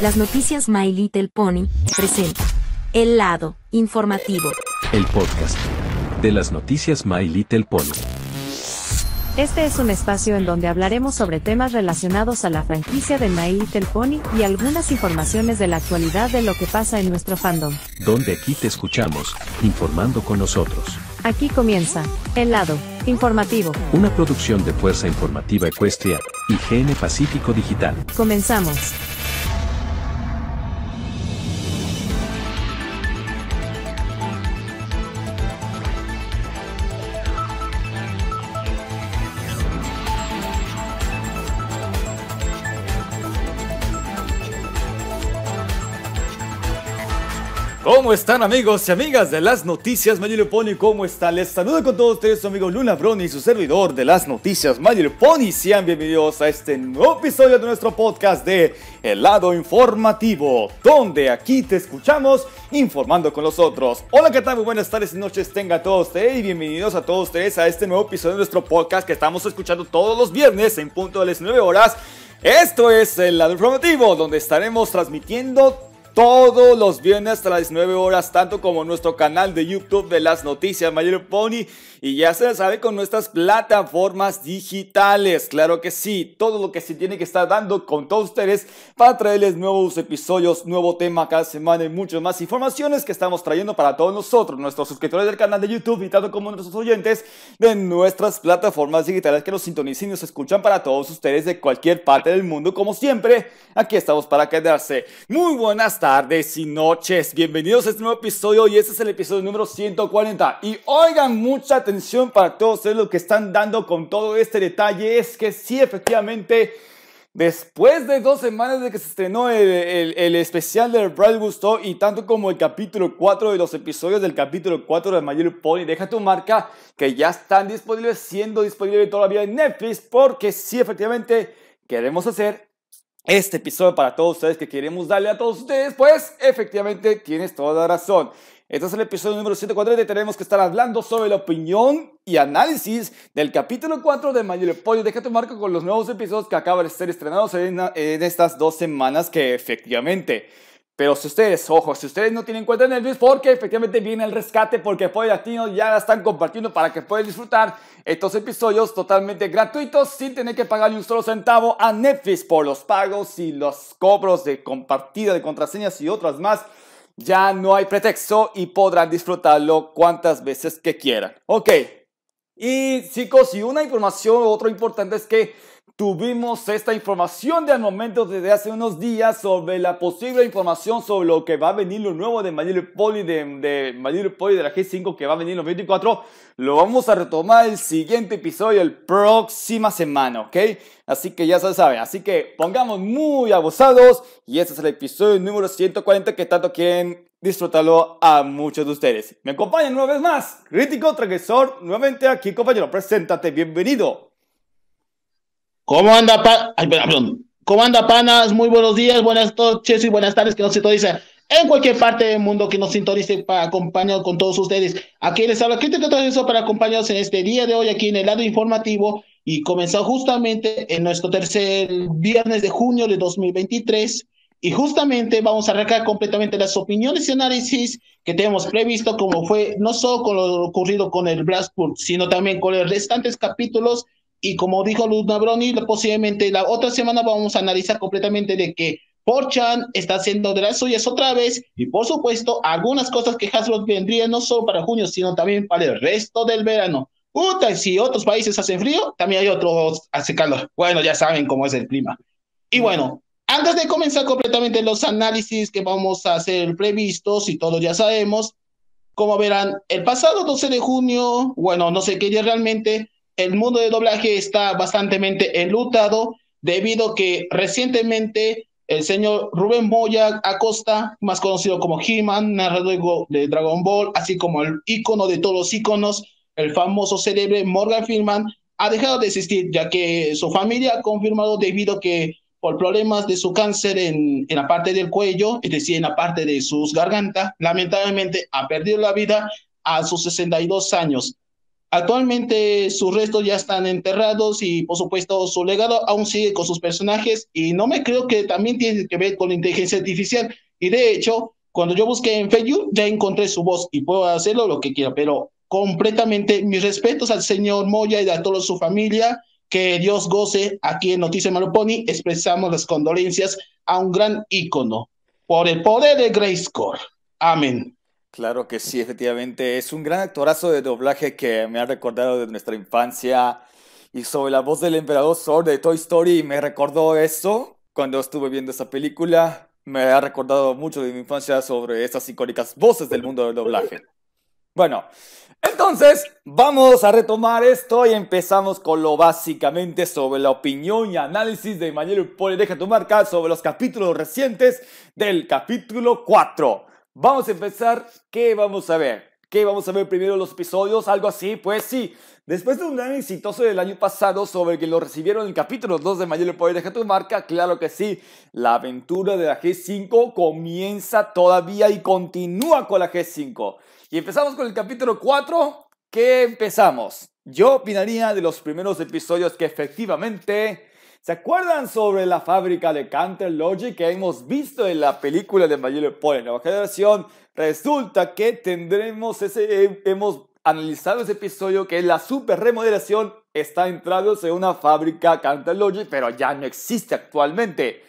Las noticias My Little Pony presenta El lado informativo. El podcast de las noticias My Little Pony. Este es un espacio en donde hablaremos sobre temas relacionados a la franquicia de My Little Pony y algunas informaciones de la actualidad de lo que pasa en nuestro fandom. Donde aquí te escuchamos, informando con nosotros. Aquí comienza El lado informativo. Una producción de Fuerza Informativa Ecuestria y GN Pacífico Digital. Comenzamos. ¿Cómo están amigos y amigas de las noticias Magic Pony? ¿Cómo están? Les saludo con todos ustedes su amigo Luna Brony y su servidor de las noticias Magic Pony. Sean bienvenidos a este nuevo episodio de nuestro podcast de El lado informativo, donde aquí te escuchamos informando con nosotros. Hola, ¿qué tal? Muy buenas tardes y noches tenga todos ustedes y bienvenidos a todos ustedes a este nuevo episodio de nuestro podcast que estamos escuchando todos los viernes en punto de las 9 horas. Esto es el lado informativo, donde estaremos transmitiendo todos los viernes a las 19 horas, tanto como nuestro canal de YouTube de las noticias Mayor Pony. Y ya se sabe con nuestras plataformas digitales. Claro que sí, todo lo que se tiene que estar dando con todos ustedes para traerles nuevos episodios, nuevo tema cada semana y muchas más informaciones que estamos trayendo para todos nosotros, nuestros suscriptores del canal de YouTube y tanto como nuestros oyentes de nuestras plataformas digitales que nos sintonicen y nos escuchan para todos ustedes de cualquier parte del mundo. Como siempre, aquí estamos para quedarse. Muy buenas tardes y noches. Bienvenidos a este nuevo episodio y este es el episodio número 140. Y oigan, mucha atención para todos ustedes los que están dando con todo este detalle. Es que sí, efectivamente, después de dos semanas de que se estrenó el, especial de Brad Gusto y tanto como el capítulo 4 de los episodios del capítulo 4 de mayor Pony, deja tu marca que ya están disponibles, siendo disponibles todavía en Netflix, porque sí, efectivamente, queremos hacer este episodio para todos ustedes que queremos darle a todos ustedes, pues efectivamente tienes toda la razón. Este es el episodio número 140 y tenemos que estar hablando sobre la opinión y análisis del capítulo 4 de Mayor Pollo. Déjate marco con los nuevos episodios que acaban de ser estrenados en eh, estas dos semanas que efectivamente... Pero si ustedes, ojo, si ustedes no tienen cuenta en Netflix, porque efectivamente viene el rescate, porque Poder Latino ya la están compartiendo para que puedan disfrutar estos episodios totalmente gratuitos sin tener que pagar ni un solo centavo a Netflix por los pagos y los cobros de compartida de contraseñas y otras más. Ya no hay pretexto y podrán disfrutarlo cuantas veces que quieran. Ok. Y chicos, y una información, otro importante es que Tuvimos esta información de al momento desde hace unos días sobre la posible información sobre lo que va a venir lo nuevo de Mayor Poli, de, de de la G5 que va a venir en los 24. Lo vamos a retomar el siguiente episodio, el próxima semana, ¿ok? Así que ya se saben, así que pongamos muy abusados y este es el episodio número 140 que tanto quieren disfrutarlo a muchos de ustedes. Me acompañan una vez más, crítico transgresor, nuevamente aquí compañero, preséntate, bienvenido. ¿Cómo anda, pa Ay, perdón. panas? Muy buenos días, buenas noches y buenas tardes, que nos sintoniza en cualquier parte del mundo que nos sintonice para acompañar con todos ustedes. Aquí les hablo, habla Cristian eso para acompañarnos en este día de hoy aquí en el lado informativo y comenzó justamente en nuestro tercer viernes de junio de 2023 y justamente vamos a arrancar completamente las opiniones y análisis que tenemos previsto, como fue no solo con lo ocurrido con el Blackpool, sino también con los restantes capítulos y como dijo Luz Broni, posiblemente la otra semana vamos a analizar completamente de que Porchan está haciendo de las suyas otra vez y por supuesto algunas cosas que Hasbro vendría no solo para junio, sino también para el resto del verano. Puta, si otros países hacen frío, también hay otros hace calor. Bueno, ya saben cómo es el clima. Y mm. bueno, antes de comenzar completamente los análisis que vamos a hacer previstos y todos ya sabemos, como verán, el pasado 12 de junio, bueno, no sé qué día realmente, el mundo de doblaje está bastante enlutado debido a que recientemente el señor Rubén Moya Acosta, más conocido como He-Man, narrador de Dragon Ball, así como el ícono de todos los iconos, el famoso célebre Morgan Freeman, ha dejado de existir, ya que su familia ha confirmado debido que por problemas de su cáncer en, en la parte del cuello, es decir, en la parte de sus gargantas, lamentablemente ha perdido la vida a sus 62 años. Actualmente sus restos ya están enterrados y por supuesto su legado aún sigue con sus personajes y no me creo que también tiene que ver con la inteligencia artificial. Y de hecho, cuando yo busqué en Facebook ya encontré su voz y puedo hacerlo lo que quiera, pero completamente mis respetos al señor Moya y a toda su familia. Que Dios goce. Aquí en Noticias Maloponi expresamos las condolencias a un gran ícono por el poder de Grace Core. Amén. Claro que sí, efectivamente. Es un gran actorazo de doblaje que me ha recordado de nuestra infancia. Y sobre la voz del emperador Zord de Toy Story, me recordó eso cuando estuve viendo esa película. Me ha recordado mucho de mi infancia sobre esas icónicas voces del mundo del doblaje. Bueno, entonces vamos a retomar esto y empezamos con lo básicamente sobre la opinión y análisis de Manuel Poli Deja tu marca sobre los capítulos recientes del capítulo 4. Vamos a empezar. ¿Qué vamos a ver? ¿Qué vamos a ver primero los episodios? Algo así, pues sí. Después de un gran exitoso del año pasado sobre que lo recibieron en el capítulo 2 de Mayor Poder dejar tu marca, claro que sí. La aventura de la G5 comienza todavía y continúa con la G5. Y empezamos con el capítulo 4. ¿Qué empezamos? Yo opinaría de los primeros episodios que efectivamente ¿Se acuerdan sobre la fábrica de Counter Logic que hemos visto en la película de Mayor Paul en Nueva Generación? Resulta que tendremos ese, eh, hemos analizado ese episodio que la super remodelación está entrando en una fábrica Counter Logic, pero ya no existe actualmente.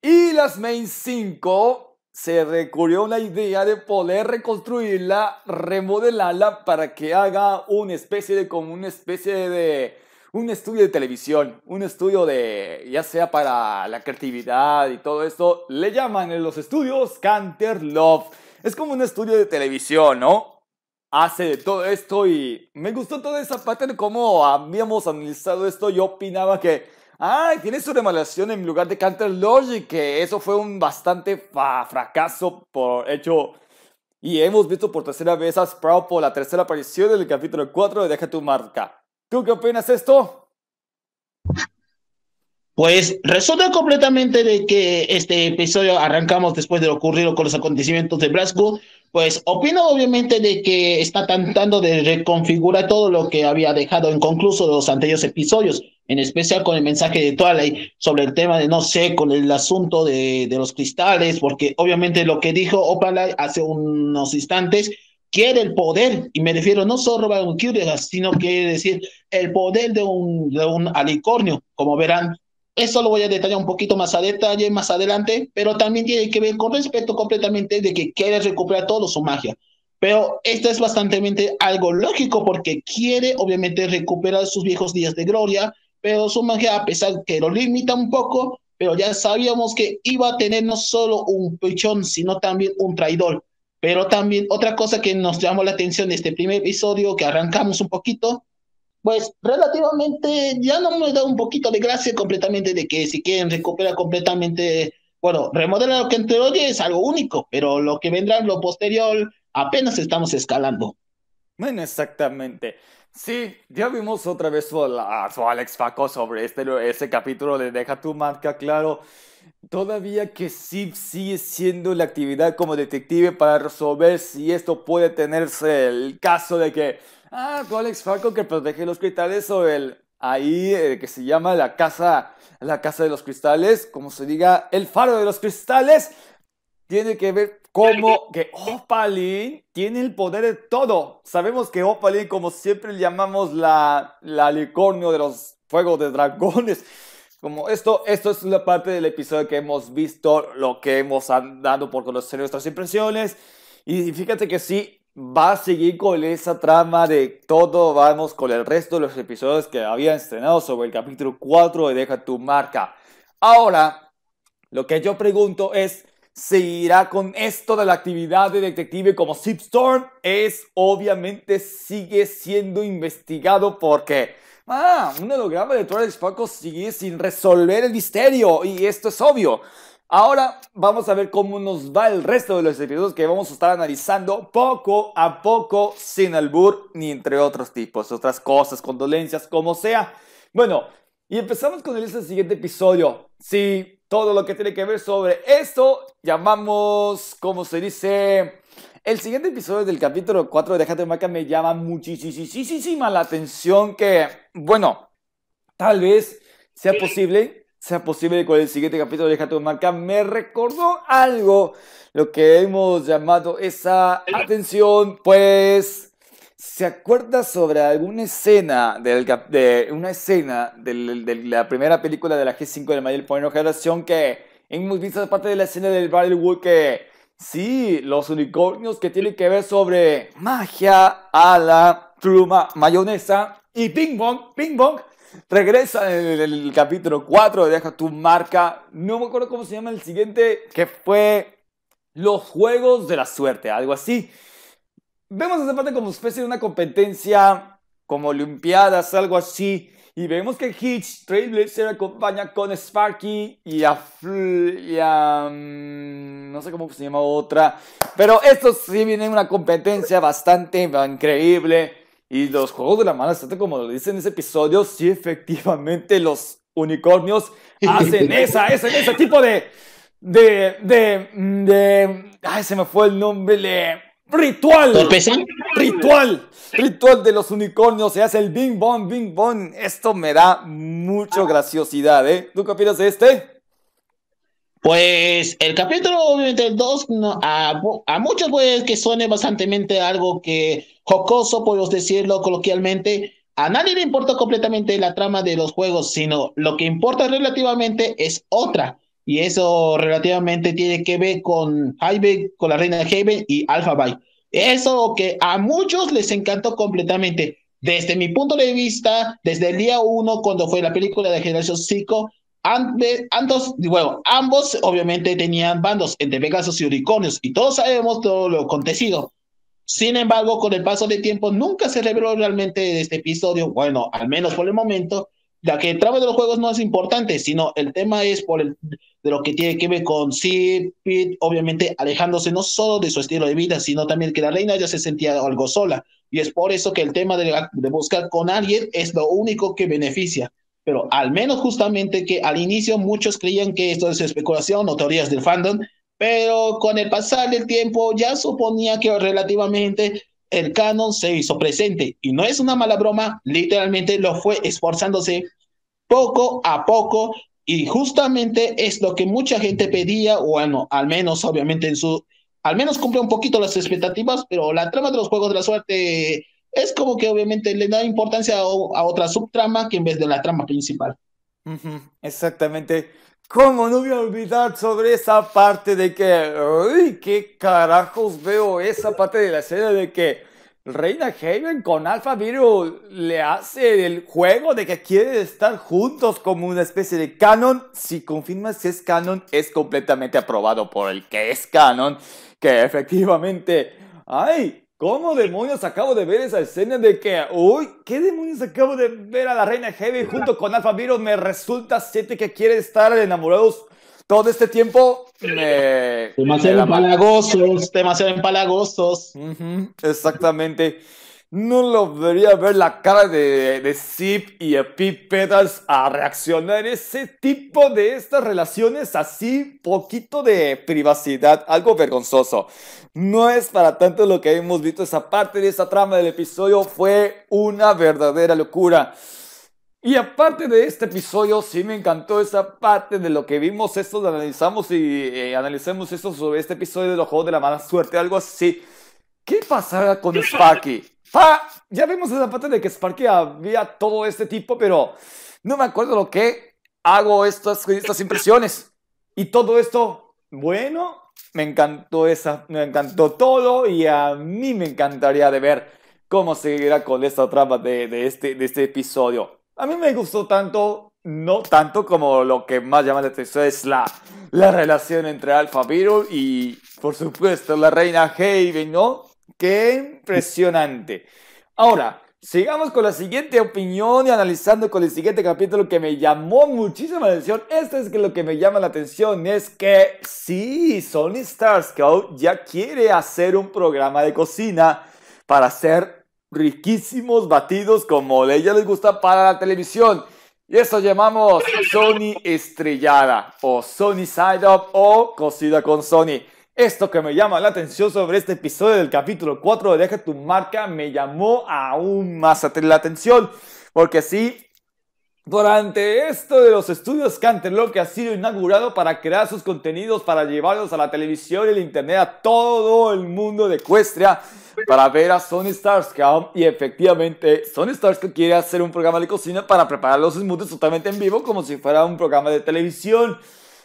Y las Main 5 se recurrió a la idea de poder reconstruirla, remodelarla para que haga una especie de como una especie de un estudio de televisión, un estudio de, ya sea para la creatividad y todo esto, le llaman en los estudios Canter Love. Es como un estudio de televisión, ¿no? Hace de todo esto y me gustó toda esa parte de cómo habíamos analizado esto. Yo opinaba que, ay, tiene su remodelación en lugar de Canter Love y que eso fue un bastante fracaso por hecho. Y hemos visto por tercera vez a Sprout por la tercera aparición del capítulo 4 de Deja tu marca. ¿Tú qué opinas esto? Pues resulta completamente de que este episodio arrancamos después de lo ocurrido con los acontecimientos de Brasco. Pues opino obviamente de que está tratando de reconfigurar todo lo que había dejado inconcluso de los anteriores episodios, en especial con el mensaje de Twilight sobre el tema de, no sé, con el asunto de, de los cristales, porque obviamente lo que dijo Opalai hace unos instantes quiere el poder, y me refiero no solo a un sino que decir el poder de un, de un alicornio, como verán. Eso lo voy a detallar un poquito más a detalle más adelante, pero también tiene que ver con respecto completamente de que quiere recuperar todo su magia. Pero esto es bastante algo lógico porque quiere obviamente recuperar sus viejos días de gloria, pero su magia, a pesar que lo limita un poco, pero ya sabíamos que iba a tener no solo un pechón, sino también un traidor. Pero también otra cosa que nos llamó la atención de este primer episodio, que arrancamos un poquito, pues relativamente ya no me da un poquito de gracia completamente de que si quieren recuperar completamente, bueno, remodelar lo que entre hoy es algo único, pero lo que vendrá en lo posterior apenas estamos escalando. Bueno, exactamente. Sí, ya vimos otra vez a su, Alex Faco sobre este, ese capítulo de Deja tu marca, claro. Todavía que Sip sigue siendo la actividad como detective para resolver si esto puede tenerse el caso de que, ah, Alex Falco que protege los cristales o el, ahí, eh, que se llama la casa, la casa de los cristales, como se diga, el faro de los cristales, tiene que ver como que Opalin tiene el poder de todo. Sabemos que Opalin, como siempre le llamamos la, la licornio de los fuegos de dragones, como esto, esto es la parte del episodio que hemos visto, lo que hemos andado por conocer nuestras impresiones. Y fíjate que sí, va a seguir con esa trama de todo, vamos con el resto de los episodios que había estrenado sobre el capítulo 4 de Deja tu marca. Ahora, lo que yo pregunto es, ¿seguirá con esto de la actividad de detective como Sipstorm? Es obviamente sigue siendo investigado porque Ah, un holograma de Torres Paco sigue sin resolver el misterio y esto es obvio. Ahora vamos a ver cómo nos va el resto de los episodios que vamos a estar analizando poco a poco sin albur ni entre otros tipos, otras cosas, condolencias, como sea. Bueno, y empezamos con el siguiente episodio. Sí, todo lo que tiene que ver sobre esto llamamos, como se dice, el siguiente episodio del capítulo 4 de Déjate de Marca me llama muchísima la atención que, bueno, tal vez sea posible, sea posible con el siguiente capítulo de Déjate de Marca me recordó algo, lo que hemos llamado esa atención, pues... ¿Se acuerda sobre alguna escena de una escena de la primera película de la G5 de la mayor Generación que hemos visto parte de la escena del Battlewood que Sí, los unicornios que tienen que ver sobre magia ala, truma, mayonesa y ping pong, ping pong. Regresa en el, capítulo 4 de Deja tu marca. No me acuerdo cómo se llama el siguiente, que fue Los Juegos de la Suerte, algo así. Vemos esa parte como especie de una competencia, como Olimpiadas, algo así, y vemos que Hitch se acompaña con Sparky y a, mm, no sé cómo se llama otra. Pero esto sí vienen una competencia bastante increíble. Y los juegos de la mala como lo dicen en ese episodio, sí efectivamente los unicornios hacen esa, ese tipo de, de, mm, de, ay, se me fue el nombre, Ritual. Ritual. Ritual de los unicornios. Se hace el bing bong, bing bong. Esto me da mucho graciosidad, ¿eh? ¿Tú qué opinas de este? Pues el capítulo obviamente 2 no, a, a, muchos puede que suene bastante algo que jocoso, podemos decirlo coloquialmente. A nadie le importa completamente la trama de los juegos, sino lo que importa relativamente es otra y eso relativamente tiene que ver con ...Hive, con la reina de Haven y Alpha Bay. Eso que a muchos les encantó completamente. Desde mi punto de vista, desde el día uno, cuando fue la película de Generación 5, ambos, bueno, ambos obviamente tenían bandos entre Pegasus y Unicornios, y todos sabemos todo lo acontecido. Sin embargo, con el paso del tiempo, nunca se reveló realmente este episodio, bueno, al menos por el momento, la que trama de los juegos no es importante, sino el tema es por el, de lo que tiene que ver con Sid, obviamente alejándose no solo de su estilo de vida, sino también que la reina ya se sentía algo sola. Y es por eso que el tema de, de buscar con alguien es lo único que beneficia. Pero al menos justamente que al inicio muchos creían que esto es especulación o teorías del fandom, pero con el pasar del tiempo ya suponía que relativamente el canon se hizo presente. Y no es una mala broma, literalmente lo fue esforzándose poco a poco y justamente es lo que mucha gente pedía, bueno, al menos obviamente en su, al menos cumple un poquito las expectativas, pero la trama de los Juegos de la Suerte es como que obviamente le da importancia a, otra subtrama que en vez de la trama principal. exactamente. ¿Cómo no voy a olvidar sobre esa parte de que, uy, qué carajos veo esa parte de la serie de que Reina Haven con Alpha Virus le hace el juego de que quiere estar juntos como una especie de canon. Si confirmas si es canon, es completamente aprobado por el que es canon. Que efectivamente, ay, ¿cómo demonios acabo de ver esa escena de que, uy, qué demonios acabo de ver a la Reina Haven junto con Alpha Virus? Me resulta siete que quiere estar enamorados todo este tiempo Demasiado empalagosos, demasiado empalagosos. exactamente. No lo debería ver la cara de, de Zip y Epipetas a reaccionar ese tipo de estas relaciones así, poquito de privacidad, algo vergonzoso. No es para tanto lo que hemos visto, esa parte de esa trama del episodio fue una verdadera locura. Y aparte de este episodio, sí me encantó esa parte de lo que vimos, esto analizamos y eh, analizamos esto sobre este episodio de los Juegos de la Mala Suerte, algo así. ¿Qué pasará con Sparky? Ah, ya vimos esa parte de que Sparky había todo este tipo, pero no me acuerdo lo que hago estas, estas impresiones. Y todo esto, bueno, me encantó esa, me encantó todo y a mí me encantaría de ver cómo seguirá con esta trama de, de, este, de este episodio. A mí me gustó tanto, no tanto como lo que más llama la atención es la, la relación entre Alpha Beetle y, por supuesto, la reina Haven, ¿no? Qué impresionante. Ahora, sigamos con la siguiente opinión y analizando con el siguiente capítulo que me llamó muchísimo la atención. Esto es que lo que me llama la atención es que sí, Sony Starscope ya quiere hacer un programa de cocina para hacer riquísimos batidos como a ella les gusta para la televisión. Y eso llamamos Sony estrellada o Sony side up o cocida con Sony. Esto que me llama la atención sobre este episodio del capítulo 4 de Deja tu marca me llamó aún más la atención. Porque sí, durante esto de los estudios Canterlock que ha sido inaugurado para crear sus contenidos, para llevarlos a la televisión y el internet a todo el mundo de Ecuestria, para ver a Sony Starscom, y efectivamente Sony que quiere hacer un programa de cocina para preparar los smoothies totalmente en vivo como si fuera un programa de televisión.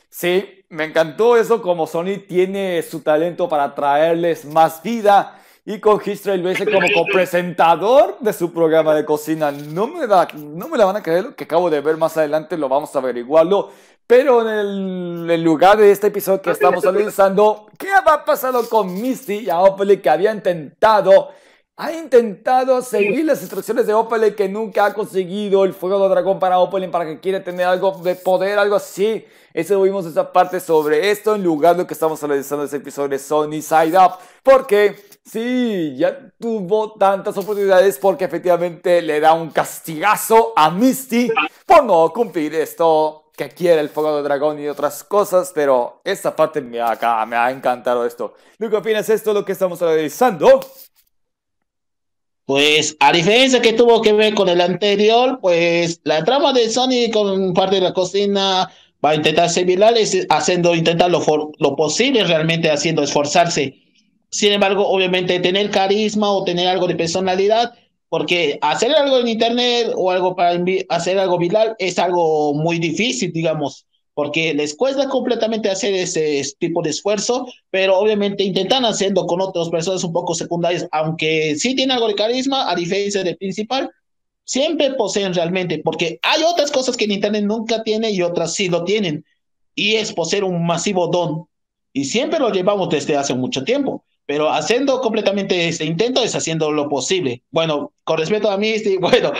Sí, me encantó eso como Sony tiene su talento para traerles más vida y con History lo Base como copresentador de su programa de cocina. No me, da, no me la van a creer lo que acabo de ver más adelante, lo vamos a averiguarlo. Pero en el, lugar de este episodio que estamos analizando, ¿qué ha pasado con Misty y a Opel que había intentado, ha intentado seguir las instrucciones de Opel que nunca ha conseguido el fuego del dragón para Opel para que quiere tener algo de poder, algo así? Eso vimos esa parte sobre esto en lugar de lo que estamos analizando en este episodio de Sony Side Up, porque sí, ya tuvo tantas oportunidades porque efectivamente le da un castigazo a Misty por no cumplir esto que quiere el fuego de dragón y otras cosas, pero esta parte me ha, me ha encantado esto. ¿Lo qué opinas de esto, lo que estamos analizando? Pues a diferencia que tuvo que ver con el anterior, pues la trama de Sonic con parte de la cocina va a intentar similares, haciendo, intentar lo posible realmente haciendo esforzarse. Sin embargo, obviamente tener carisma o tener algo de personalidad porque hacer algo en internet o algo para hacer algo viral es algo muy difícil, digamos, porque les cuesta completamente hacer ese tipo de esfuerzo, pero obviamente intentan hacerlo con otras personas un poco secundarias, aunque sí tienen algo de carisma, a diferencia del principal, siempre poseen realmente, porque hay otras cosas que en internet nunca tiene y otras sí lo tienen, y es poseer un masivo don, y siempre lo llevamos desde hace mucho tiempo pero haciendo completamente ese intento es haciendo lo posible. Bueno, con respecto a mí, sí, bueno,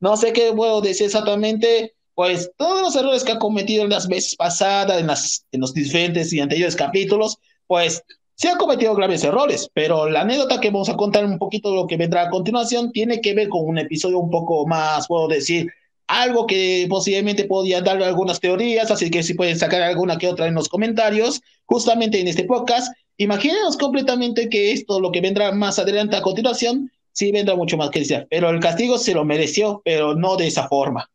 no sé qué puedo decir exactamente, pues todos los errores que ha cometido en las veces pasadas, en, las, en los diferentes y anteriores capítulos, pues se han cometido graves errores, pero la anécdota que vamos a contar un poquito de lo que vendrá a continuación tiene que ver con un episodio un poco más, puedo decir, algo que posiblemente podía darle algunas teorías, así que si pueden sacar alguna que otra en los comentarios, justamente en este podcast, Imaginemos completamente que esto, lo que vendrá más adelante a continuación, sí vendrá mucho más que decir, Pero el castigo se lo mereció, pero no de esa forma.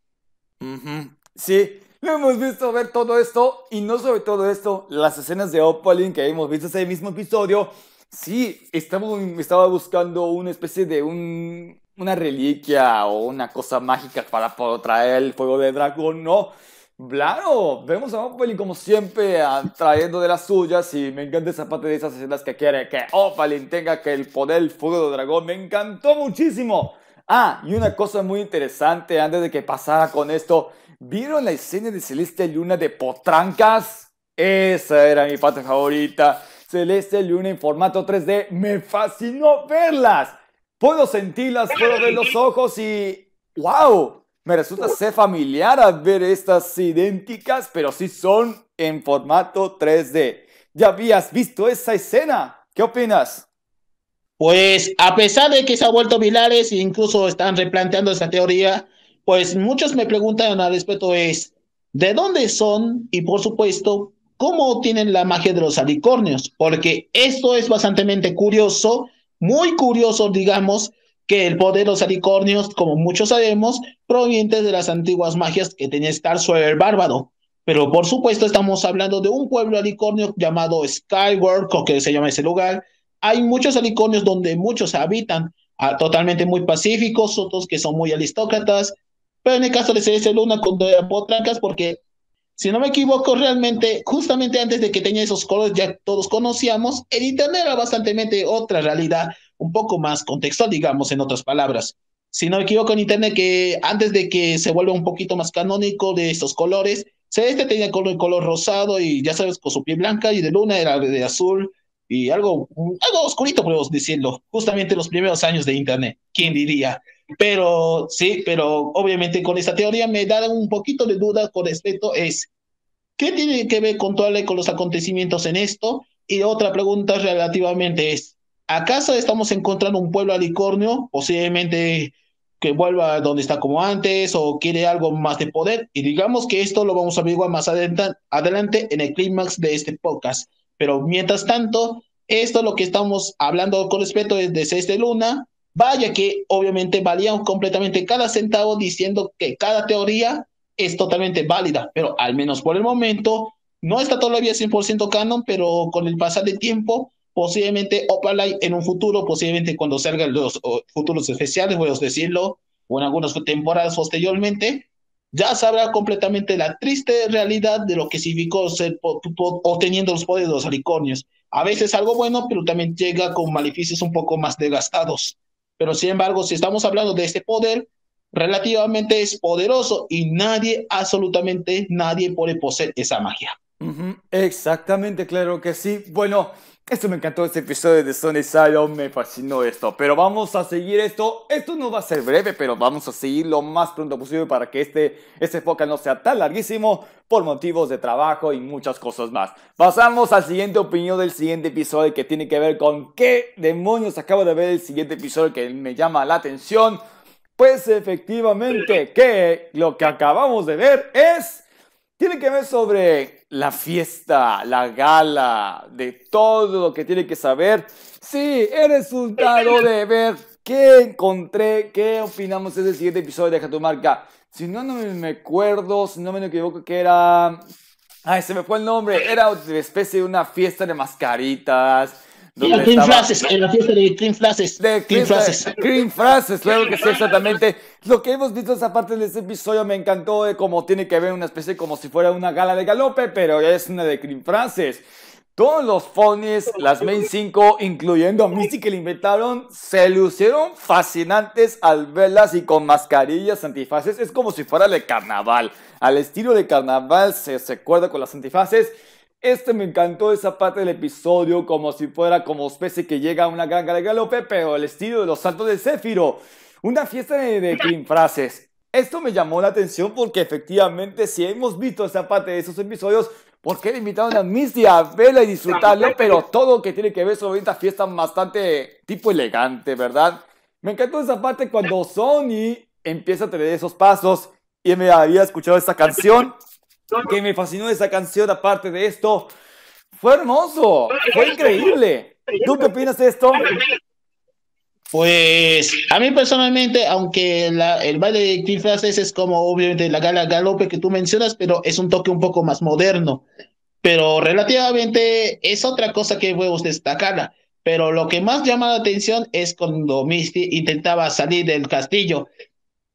Sí, lo hemos visto ver todo esto y no sobre todo esto, las escenas de Opalin que hemos visto ese mismo episodio. Sí, estaba, buscando una especie de una reliquia o una cosa mágica para poder traer el fuego de dragón, no. Claro, vemos a Opalin como siempre trayendo de las suyas y me encanta esa parte de esas escenas que quiere que Opalin tenga que el poder fuego de dragón. Me encantó muchísimo. Ah, y una cosa muy interesante antes de que pasara con esto. ¿Vieron la escena de Celeste Luna de Potrancas? Esa era mi parte favorita. Celeste Luna en formato 3D. Me fascinó verlas. Puedo sentirlas, puedo ver los ojos y... ¡Wow! Me resulta ser familiar al ver estas idénticas, pero sí son en formato 3D. ¿Ya habías visto esa escena? ¿Qué opinas? Pues a pesar de que se ha vuelto Vilares e incluso están replanteando esa teoría, pues muchos me preguntan al respecto es, ¿de dónde son? Y por supuesto, ¿cómo tienen la magia de los salicornios, Porque esto es bastante curioso, muy curioso, digamos, que el poder de los alicornios, como muchos sabemos, provenientes de las antiguas magias que tenía Star el bárbaro. Pero por supuesto estamos hablando de un pueblo alicornio llamado Skyward, o que se llama ese lugar. Hay muchos alicornios donde muchos habitan, ah, totalmente muy pacíficos, otros que son muy aristócratas. Pero en el caso de CS Luna, con Potrancas, porque si no me equivoco, realmente, justamente antes de que tenía esos colores, ya todos conocíamos, el Internet era bastante otra realidad un poco más contextual, digamos, en otras palabras. Si no me equivoco en internet, que antes de que se vuelva un poquito más canónico de estos colores, este tenía color, color rosado y ya sabes, con su piel blanca y de luna era de azul y algo, algo oscurito, podemos decirlo, justamente los primeros años de internet, ¿quién diría? Pero sí, pero obviamente con esta teoría me da un poquito de duda con respecto es, ¿qué tiene que ver con todo con los acontecimientos en esto? Y otra pregunta relativamente es, ¿Acaso estamos encontrando un pueblo alicornio? Posiblemente que vuelva donde está como antes o quiere algo más de poder. Y digamos que esto lo vamos a averiguar más adelante en el clímax de este podcast. Pero mientras tanto, esto es lo que estamos hablando con respecto ...desde de de luna. Vaya que obviamente valían completamente cada centavo diciendo que cada teoría es totalmente válida, pero al menos por el momento no está todavía 100% canon, pero con el pasar del tiempo posiblemente Opalai en un futuro, posiblemente cuando salgan los futuros especiales, voy a decirlo, o en algunas temporadas posteriormente, ya sabrá completamente la triste realidad de lo que significó obteniendo los poderes de los alicornios. A veces algo bueno, pero también llega con maleficios un poco más desgastados. Pero sin embargo, si estamos hablando de este poder, relativamente es poderoso y nadie, absolutamente nadie puede poseer esa magia. Exactamente, claro que sí. Bueno, esto me encantó este episodio de Sonic Silo. me fascinó esto. Pero vamos a seguir esto. Esto no va a ser breve, pero vamos a seguir lo más pronto posible para que este, este no sea tan larguísimo por motivos de trabajo y muchas cosas más. Pasamos al siguiente opinión del siguiente episodio que tiene que ver con qué demonios acabo de ver el siguiente episodio que me llama la atención. Pues efectivamente que lo que acabamos de ver es tiene que ver sobre la fiesta, la gala, de todo lo que tiene que saber. Sí, he resultado de ver qué encontré, qué opinamos de ese siguiente episodio de Deja tu marca. Si no, no me acuerdo, si no me equivoco, que era... Ay, se me fue el nombre. Era una especie de una fiesta de mascaritas en la fiesta de Frases. claro que sí, exactamente. Lo que hemos visto esa parte de este episodio me encantó, de eh, cómo tiene que ver una especie como si fuera una gala de galope, pero es una de Clean Frases. Todos los phones, las main 5, incluyendo a Misty que le inventaron, se lucieron fascinantes al verlas y con mascarillas, antifaces. Es como si fuera de carnaval. Al estilo de carnaval se acuerda con las antifaces. Este me encantó esa parte del episodio, como si fuera como especie que llega a una gran de galope, pero el estilo de los saltos de Céfiro. Una fiesta de, de frases. Esto me llamó la atención porque efectivamente, si hemos visto esa parte de esos episodios, ¿por qué le invitaron a Misty a verla y disfrutarla? Pero todo que tiene que ver sobre esta fiesta bastante tipo elegante, ¿verdad? Me encantó esa parte cuando Sony empieza a tener esos pasos y me había escuchado esta canción que me fascinó esa canción, aparte de esto, fue hermoso, fue increíble. ¿Tú qué opinas de esto? Pues a mí personalmente, aunque la, el baile de Cliff es como obviamente la gala galope que tú mencionas, pero es un toque un poco más moderno. Pero relativamente es otra cosa que podemos destacar. Pero lo que más llama la atención es cuando Misty intentaba salir del castillo,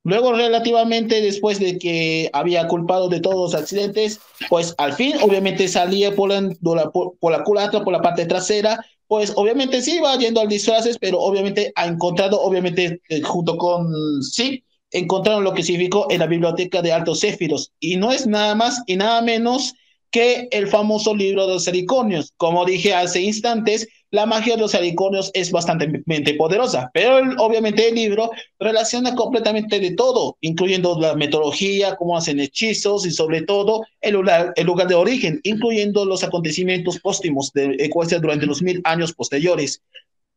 Luego, relativamente después de que había culpado de todos los accidentes, pues al fin, obviamente salía por la, por, por la culatra, por la parte trasera, pues obviamente sí iba yendo al disfraces, pero obviamente ha encontrado, obviamente eh, junto con sí, encontraron lo que significó en la biblioteca de Altos Céfiros. Y no es nada más y nada menos que el famoso libro de los sericonios. Como dije hace instantes, la magia de los alicornios es bastante poderosa, pero obviamente el libro relaciona completamente de todo, incluyendo la metodología, cómo hacen hechizos y sobre todo el lugar, el lugar de origen, incluyendo los acontecimientos póstumos de Equestria durante los mil años posteriores.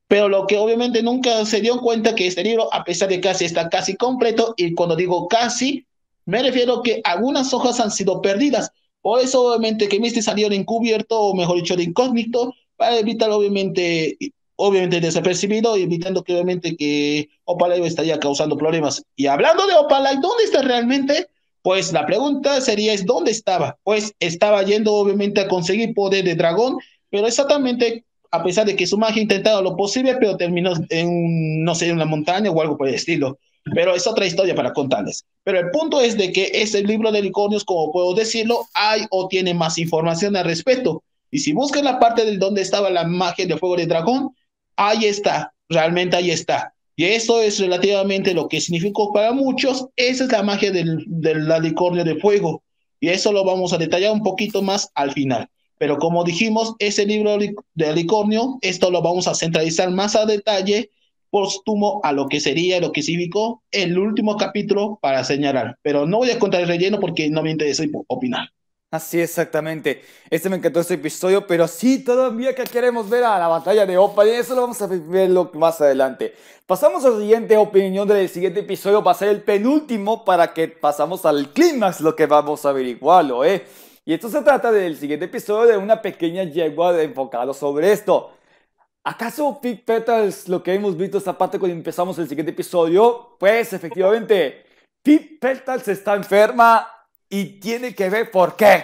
Pero lo que obviamente nunca se dio cuenta que este libro, a pesar de que casi está casi completo, y cuando digo casi, me refiero que algunas hojas han sido perdidas. Por eso obviamente que Misty salió de encubierto, o mejor dicho, de incógnito, para evitar obviamente obviamente desapercibido y evitando que que Opalai estaría causando problemas. Y hablando de Opalay ¿dónde está realmente? Pues la pregunta sería es ¿dónde estaba? Pues estaba yendo obviamente a conseguir poder de dragón, pero exactamente a pesar de que su magia intentaba lo posible, pero terminó en no sé, en una montaña o algo por el estilo. Pero es otra historia para contarles. Pero el punto es de que Ese libro de licornios como puedo decirlo, hay o tiene más información al respecto. Y si buscan la parte del donde estaba la magia del fuego de dragón, ahí está, realmente ahí está. Y eso es relativamente lo que significó para muchos. Esa es la magia del, del alicornio de fuego. Y eso lo vamos a detallar un poquito más al final. Pero como dijimos, ese libro de alicornio, esto lo vamos a centralizar más a detalle postumo a lo que sería lo que significó el último capítulo para señalar. Pero no voy a contar el relleno porque no me interesa opinar. Así exactamente. Este me encantó este episodio, pero sí todavía que queremos ver a la batalla de Opa y eso lo vamos a ver más adelante. Pasamos a la siguiente opinión del siguiente episodio, va a ser el penúltimo para que pasamos al clímax, lo que vamos a averiguarlo, ¿eh? Y esto se trata del siguiente episodio de una pequeña yegua de enfocado sobre esto. ¿Acaso Pip Petals lo que hemos visto esta parte cuando empezamos el siguiente episodio? Pues efectivamente, Pip Petals está enferma y tiene que ver por qué.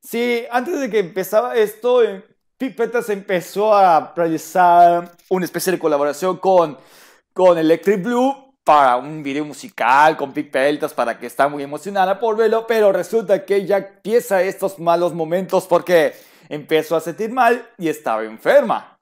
Sí, antes de que empezaba esto, eh, Pipetas empezó a realizar una especie de colaboración con, con Electric Blue para un video musical con Pipetas para que está muy emocionada por verlo, pero resulta que ella empieza estos malos momentos porque empezó a sentir mal y estaba enferma.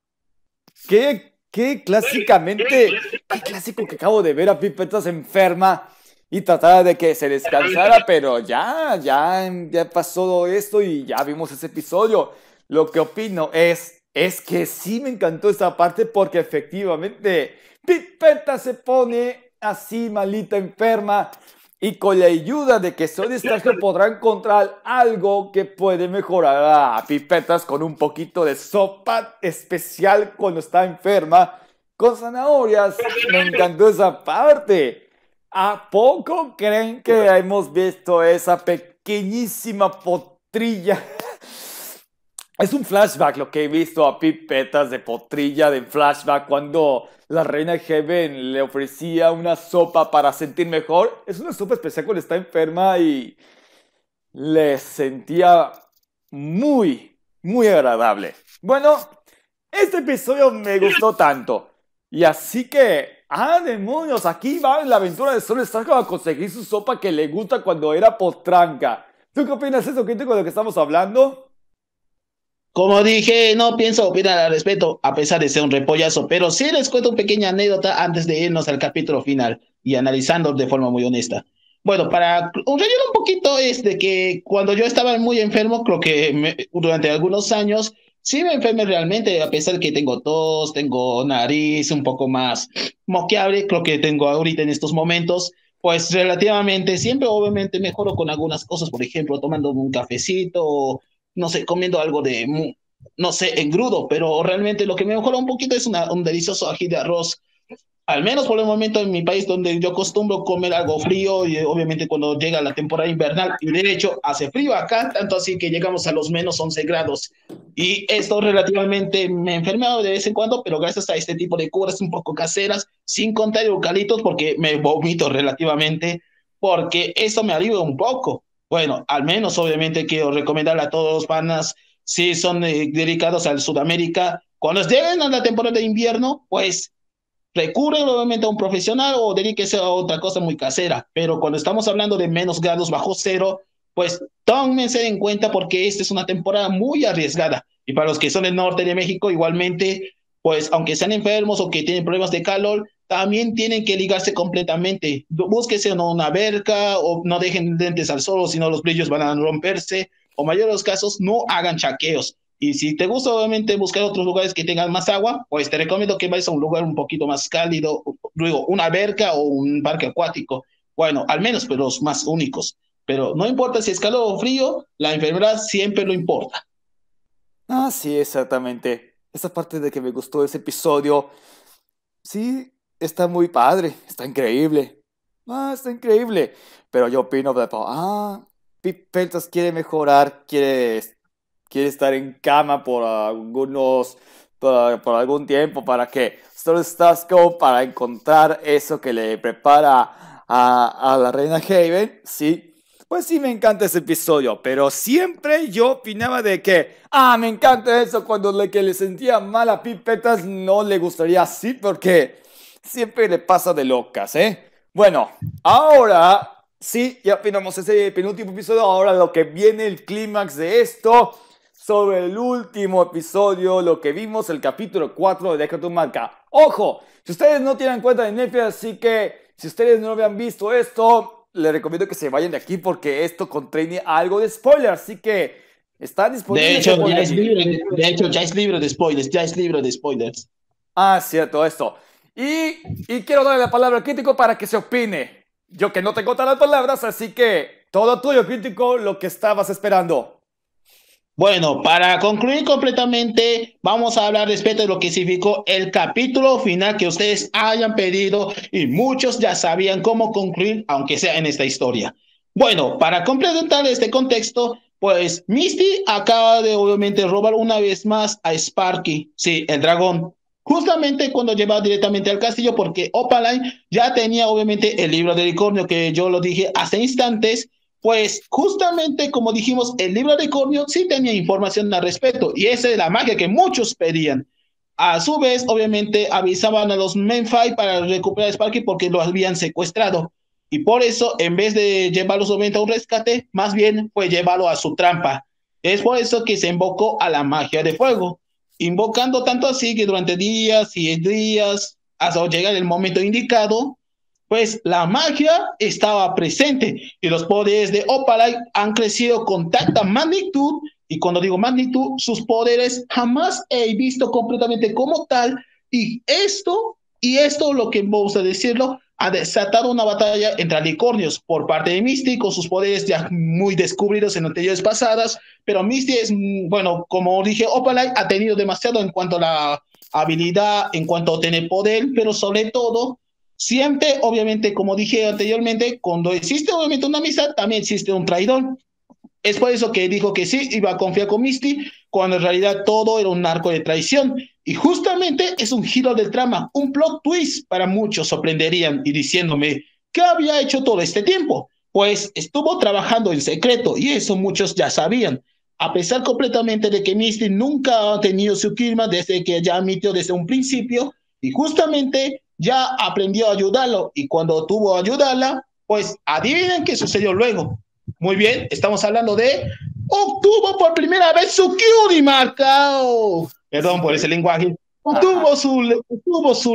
¿Qué, qué clásicamente, qué clásico que acabo de ver a Pipetas enferma? y trataba de que se descansara, pero ya, ya, ya pasó esto y ya vimos ese episodio. Lo que opino es, es que sí me encantó esta parte porque efectivamente Pipeta se pone así malita, enferma, y con la ayuda de que soy Stark podrá encontrar algo que puede mejorar a Pipetas con un poquito de sopa especial cuando está enferma con zanahorias. Me encantó esa parte. ¿A poco creen que hemos visto esa pequeñísima potrilla? Es un flashback lo que he visto a pipetas de potrilla de flashback cuando la reina Heaven le ofrecía una sopa para sentir mejor. Es una sopa especial cuando está enferma y le sentía muy, muy agradable. Bueno, este episodio me gustó tanto y así que, ah, demonios, aquí va la aventura de Sol Stark a conseguir su sopa que le gusta cuando era potranca. ¿Tú qué opinas eso, crítico, con lo que estamos hablando? Como dije, no pienso opinar al respeto, a pesar de ser un repollazo, pero sí les cuento una pequeña anécdota antes de irnos al capítulo final y analizando de forma muy honesta. Bueno, para un relleno un poquito es de que cuando yo estaba muy enfermo, creo que durante algunos años, sí me enferme realmente, a pesar que tengo tos, tengo nariz un poco más moqueable, creo que tengo ahorita en estos momentos, pues relativamente siempre obviamente mejoro con algunas cosas, por ejemplo, tomando un cafecito o, no sé, comiendo algo de, no sé, engrudo, pero realmente lo que me mejora un poquito es un delicioso ají de arroz al menos por el momento en mi país donde yo acostumbro comer algo frío y eh, obviamente cuando llega la temporada invernal y de hecho hace frío acá, tanto así que llegamos a los menos 11 grados y esto relativamente me he enfermado de vez en cuando, pero gracias a este tipo de curas un poco caseras, sin contar eucaliptos porque me vomito relativamente porque esto me alivia un poco. Bueno, al menos obviamente quiero recomendarle a todos los panas si son eh, dedicados al Sudamérica, cuando lleguen a la temporada de invierno, pues recurre nuevamente a un profesional o dedíquese a otra cosa muy casera, pero cuando estamos hablando de menos grados bajo cero, pues tómense en cuenta porque esta es una temporada muy arriesgada. Y para los que son del norte de México, igualmente, pues aunque sean enfermos o que tienen problemas de calor, también tienen que ligarse completamente. Búsquese una verca o no dejen lentes al sol, si no los brillos van a romperse. O de los casos, no hagan chaqueos. Y si te gusta, obviamente, buscar otros lugares que tengan más agua, pues te recomiendo que vayas a un lugar un poquito más cálido, luego una alberca o un parque acuático. Bueno, al menos, pero pues, los más únicos. Pero no importa si es calor o frío, la enfermedad siempre lo importa. Ah, sí, exactamente. Esa parte de que me gustó ese episodio, sí, está muy padre, está increíble. Ah, está increíble. Pero yo opino, ah, Pip quiere mejorar, quiere quiere estar en cama por algunos, por, algún tiempo, para que solo estás como para encontrar eso que le prepara a, la reina Haven, sí. Pues sí, me encanta ese episodio, pero siempre yo opinaba de que, ah, me encanta eso cuando le que le sentía mal a Pipetas no le gustaría así porque siempre le pasa de locas, ¿eh? Bueno, ahora sí, ya opinamos ese penúltimo episodio, ahora lo que viene el clímax de esto sobre el último episodio, lo que vimos, el capítulo 4 de Deja tu marca. ¡Ojo! Si ustedes no tienen cuenta de Netflix, así que si ustedes no habían visto esto, les recomiendo que se vayan de aquí porque esto contiene algo de spoiler, así que está disponible. De hecho, ya es libro de spoilers, ya es libro de spoilers. Ah, cierto, esto. Y, y quiero darle la palabra al crítico para que se opine. Yo que no tengo tantas palabras, así que todo tuyo, crítico, lo que estabas esperando. Bueno, para concluir completamente, vamos a hablar respecto de lo que significó el capítulo final que ustedes hayan pedido y muchos ya sabían cómo concluir, aunque sea en esta historia. Bueno, para complementar este contexto, pues Misty acaba de obviamente robar una vez más a Sparky, sí, el dragón, justamente cuando lleva directamente al castillo, porque Opaline ya tenía obviamente el libro de unicornio que yo lo dije hace instantes pues justamente como dijimos, el libro de Cornio sí tenía información al respecto y esa es la magia que muchos pedían. A su vez, obviamente, avisaban a los Menfai para recuperar a Sparky porque lo habían secuestrado. Y por eso, en vez de llevarlos a un rescate, más bien pues llevarlo a su trampa. Es por eso que se invocó a la magia de fuego, invocando tanto así que durante días y días, hasta llegar el momento indicado, pues la magia estaba presente y los poderes de Opalite han crecido con tanta magnitud y cuando digo magnitud, sus poderes jamás he visto completamente como tal y esto y esto lo que vamos a decirlo ha desatado una batalla entre alicornios por parte de Misty con sus poderes ya muy descubridos en anteriores pasadas, pero Misty es, mm, bueno, como dije, Opalite ha tenido demasiado en cuanto a la habilidad, en cuanto a tener poder, pero sobre todo Siempre, obviamente, como dije anteriormente, cuando existe obviamente una misa también existe un traidor. Es por eso que dijo que sí, iba a confiar con Misty, cuando en realidad todo era un arco de traición. Y justamente es un giro del trama, un plot twist para muchos sorprenderían y diciéndome, ¿qué había hecho todo este tiempo? Pues estuvo trabajando en secreto y eso muchos ya sabían. A pesar completamente de que Misty nunca ha tenido su firma desde que ya admitió desde un principio, y justamente ya aprendió a ayudarlo y cuando tuvo a ayudarla, pues adivinen qué sucedió luego. Muy bien, estamos hablando de obtuvo por primera vez su Kyuri Perdón por ese lenguaje. Obtuvo su, obtuvo su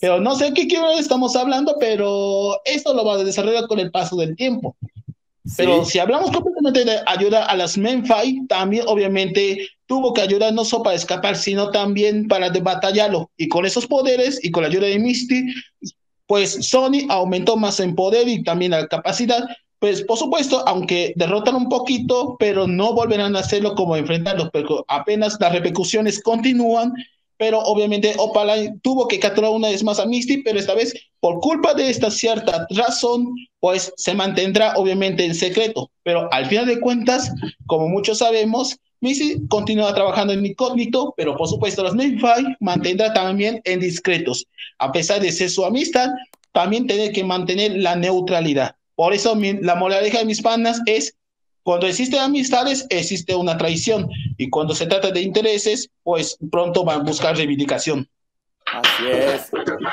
pero no sé qué quiero estamos hablando, pero esto lo va a desarrollar con el paso del tiempo. Pero si hablamos completamente de ayuda a las Menfai, también obviamente tuvo que ayudar no solo para escapar, sino también para batallarlo. Y con esos poderes y con la ayuda de Misty, pues Sony aumentó más en poder y también la capacidad. Pues por supuesto, aunque derrotan un poquito, pero no volverán a hacerlo como enfrentarlos, pero apenas las repercusiones continúan pero obviamente Opaline tuvo que capturar una vez más a Misty, pero esta vez por culpa de esta cierta razón, pues se mantendrá obviamente en secreto. Pero al final de cuentas, como muchos sabemos, Misty continúa trabajando en incógnito, pero por supuesto los Nephi mantendrá también en discretos. A pesar de ser su amistad, también tiene que mantener la neutralidad. Por eso la moraleja de mis panas es cuando existen amistades, existe una traición. Y cuando se trata de intereses, pues pronto van a buscar reivindicación. Así es.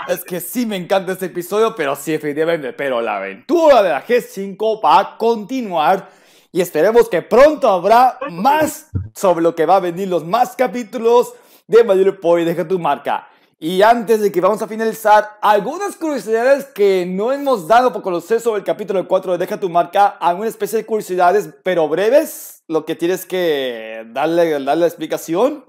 Es que sí me encanta este episodio, pero sí, efectivamente. Pero la aventura de la G5 va a continuar. Y esperemos que pronto habrá más sobre lo que va a venir los más capítulos de Mayor Poi. Deja tu marca. Y antes de que vamos a finalizar, algunas curiosidades que no hemos dado por conocer sobre el capítulo 4 de Deja tu marca, alguna especie de curiosidades, pero breves, lo que tienes que darle, darle la explicación.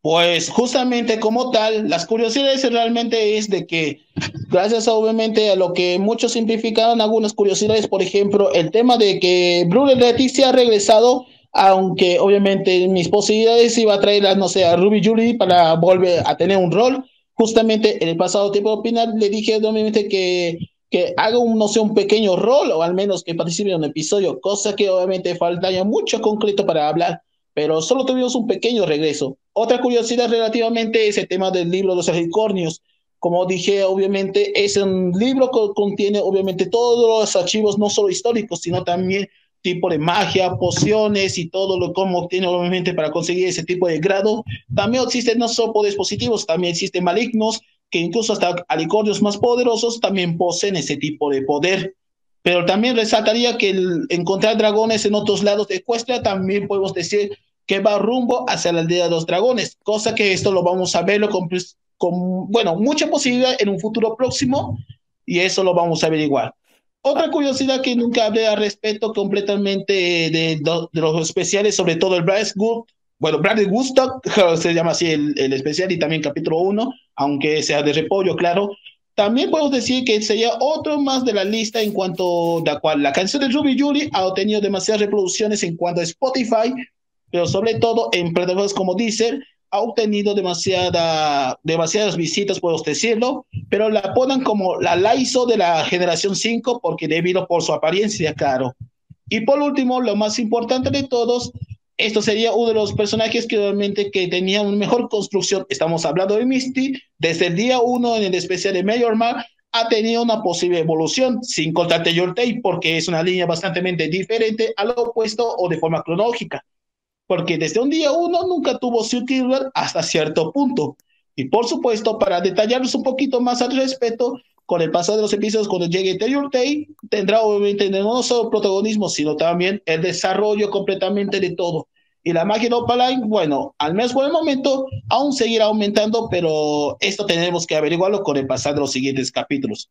Pues justamente como tal, las curiosidades realmente es de que gracias obviamente a lo que muchos simplificaron algunas curiosidades, por ejemplo, el tema de que Bruno se ha regresado aunque obviamente mis posibilidades iba a traer, no sé, a Ruby Julie para volver a tener un rol. Justamente en el pasado tiempo de opinar le dije obviamente que, que haga un, no sé, un pequeño rol o al menos que participe en un episodio, cosa que obviamente faltaría mucho concreto para hablar, pero solo tuvimos un pequeño regreso. Otra curiosidad relativamente es el tema del libro de Los Agricornios. Como dije, obviamente es un libro que contiene obviamente todos los archivos, no solo históricos, sino también tipo de magia, pociones y todo lo que obtiene obviamente para conseguir ese tipo de grado. También existen no solo poderes positivos, también existen malignos que incluso hasta alicornios más poderosos también poseen ese tipo de poder. Pero también resaltaría que encontrar dragones en otros lados de Ecuestria también podemos decir que va rumbo hacia la aldea de los dragones, cosa que esto lo vamos a verlo con, con bueno, mucha posibilidad en un futuro próximo y eso lo vamos a averiguar. Otra curiosidad que nunca hablé al respecto completamente eh, de, los especiales, sobre todo el Brad Good, bueno, Woodstock, se llama así el, el especial, y también capítulo 1, aunque sea de repollo, claro. También podemos decir que sería otro más de la lista en cuanto a la la canción de Ruby Julie ha obtenido demasiadas reproducciones en cuanto a Spotify, pero sobre todo en plataformas como Deezer, ha obtenido demasiada, demasiadas visitas, puedo decirlo, pero la ponen como la Laizo de la generación 5 porque debido por su apariencia, claro. Y por último, lo más importante de todos, esto sería uno de los personajes que realmente que tenía una mejor construcción. Estamos hablando de Misty, desde el día 1 en el especial de Mayor Mar, ha tenido una posible evolución, sin contar Your porque es una línea bastante diferente al opuesto o de forma cronológica porque desde un día uno nunca tuvo su Silver hasta cierto punto. Y por supuesto, para detallarnos un poquito más al respecto, con el pasado de los episodios, cuando llegue Interior Day, tendrá obviamente no solo protagonismo, sino también el desarrollo completamente de todo. Y la de Opaline, bueno, al menos por el momento, aún seguirá aumentando, pero esto tenemos que averiguarlo con el pasar de los siguientes capítulos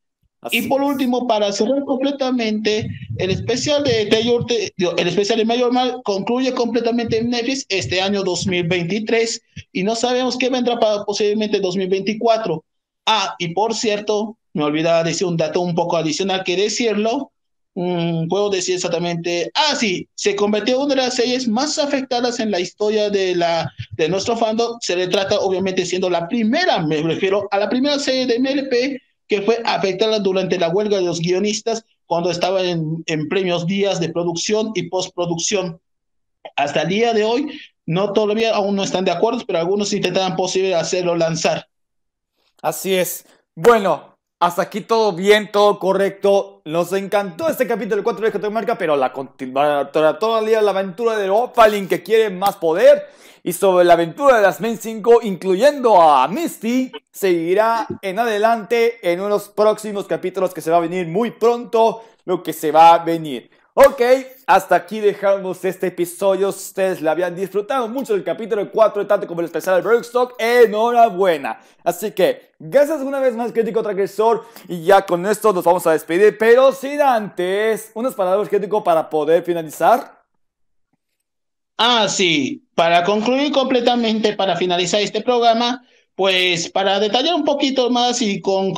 y por último, para cerrar completamente, el especial de el especial de Mayor Mar concluye completamente en Netflix este año 2023 y no sabemos qué vendrá para posiblemente 2024. Ah, y por cierto, me olvidaba decir un dato un poco adicional que decirlo. Mm, puedo decir exactamente. Ah, sí, se convirtió en una de las series más afectadas en la historia de, la, de nuestro fandom. Se le trata, obviamente, siendo la primera, me refiero a la primera serie de MLP que fue afectada durante la huelga de los guionistas cuando estaban en, premios días de producción y postproducción. Hasta el día de hoy, no todavía aún no están de acuerdo, pero algunos intentan posible hacerlo lanzar. Así es. Bueno, hasta aquí todo bien, todo correcto. Nos encantó este capítulo 4 de Catón Marca, pero la continuará todavía la aventura de Opalin que quiere más poder y sobre la aventura de las Men 5, incluyendo a Misty, seguirá en adelante en unos próximos capítulos que se va a venir muy pronto, lo que se va a venir. Ok, hasta aquí dejamos este episodio. Ustedes la habían disfrutado mucho del capítulo 4, tanto como el especial de Brookstock. Enhorabuena. Así que, gracias una vez más, crítico transgresor. Y ya con esto nos vamos a despedir. Pero sin antes, unas palabras crítico para poder finalizar. Ah, sí. Para concluir completamente, para finalizar este programa, pues para detallar un poquito más y con,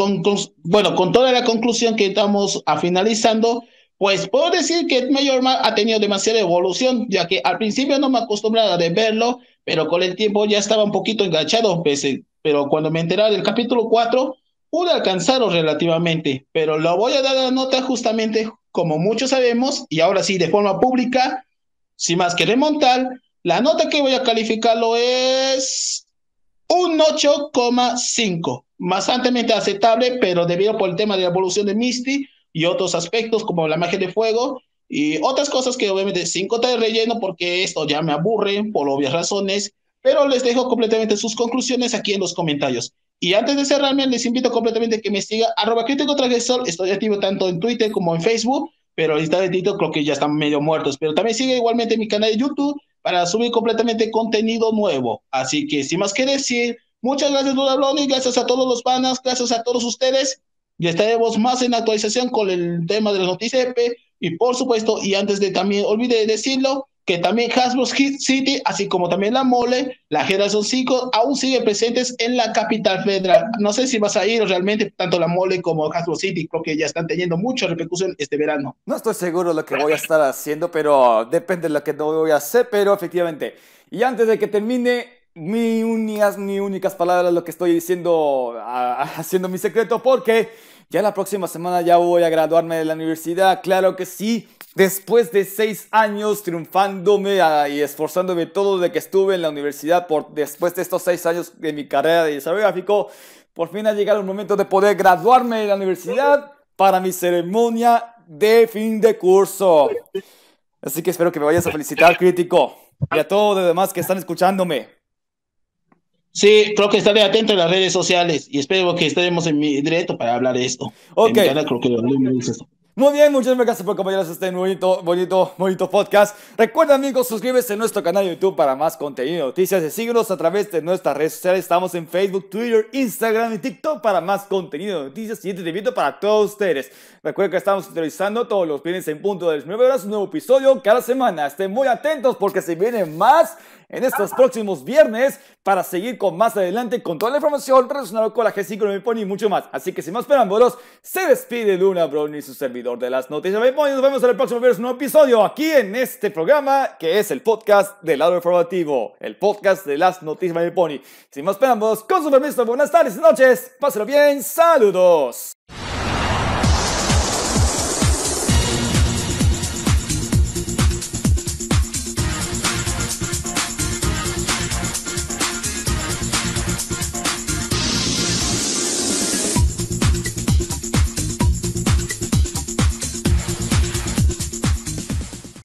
bueno, con toda la conclusión que estamos a finalizando pues puedo decir que mayor mal ha tenido demasiada evolución, ya que al principio no me acostumbraba de verlo, pero con el tiempo ya estaba un poquito enganchado, pero cuando me enteré del capítulo 4, pude alcanzarlo relativamente, pero lo voy a dar la nota justamente como muchos sabemos, y ahora sí, de forma pública, sin más que remontar, la nota que voy a calificarlo es un 8,5, bastante aceptable, pero debido por el tema de la evolución de Misty, y otros aspectos como la magia de fuego y otras cosas que obviamente sin contar el relleno porque esto ya me aburre por obvias razones, pero les dejo completamente sus conclusiones aquí en los comentarios. Y antes de cerrarme, les invito completamente a que me sigan arroba crítico transgresor Estoy activo tanto en Twitter como en Facebook, pero ahorita de creo que ya están medio muertos. Pero también sigue igualmente mi canal de YouTube para subir completamente contenido nuevo. Así que sin más que decir, muchas gracias, Duda Blondie, gracias a todos los panas, gracias a todos ustedes y estaremos más en actualización con el tema de las noticias e y por supuesto, y antes de también, olvide decirlo, que también Hasbro City, así como también la Mole, la Generación 5, aún siguen presentes en la capital federal. No sé si vas a ir realmente, tanto la Mole como Hasbro City, creo que ya están teniendo mucha repercusión este verano. No estoy seguro lo que voy a estar haciendo, pero depende de lo que voy a hacer, pero efectivamente. Y antes de que termine, mi únicas, ni únicas palabras lo que estoy diciendo, haciendo mi secreto, porque ya la próxima semana ya voy a graduarme de la universidad, claro que sí. Después de seis años triunfándome ah, y esforzándome todo de que estuve en la universidad, por, después de estos seis años de mi carrera de desarrollo gráfico, por fin ha llegado el momento de poder graduarme de la universidad para mi ceremonia de fin de curso. Así que espero que me vayas a felicitar, crítico, y a todos los demás que están escuchándome. Sí, creo que estaré atento en las redes sociales y espero que estemos en mi directo para hablar de esto. Ok. muy bien, muchas gracias por acompañarnos a este bonito, bonito, bonito podcast. Recuerda amigos, suscríbete a nuestro canal de YouTube para más contenido, noticias y síguenos a través de nuestras redes sociales. Estamos en Facebook, Twitter, Instagram y TikTok para más contenido, noticias y invito para todos ustedes. Recuerda que estamos utilizando todos los viernes en punto de las 9 horas un nuevo episodio cada semana. Estén muy atentos porque se vienen más en estos próximos viernes para seguir con más adelante con toda la información relacionada con la G5 Mi Pony y mucho más. Así que sin más perambulos, se despide Luna Brown y su servidor de las noticias de Pony. Nos vemos en el próximo viernes, un episodio aquí en este programa que es el podcast del lado informativo, el podcast de las noticias de Pony. Sin más esperamos con su permiso, buenas tardes y noches. Pásenlo bien, saludos.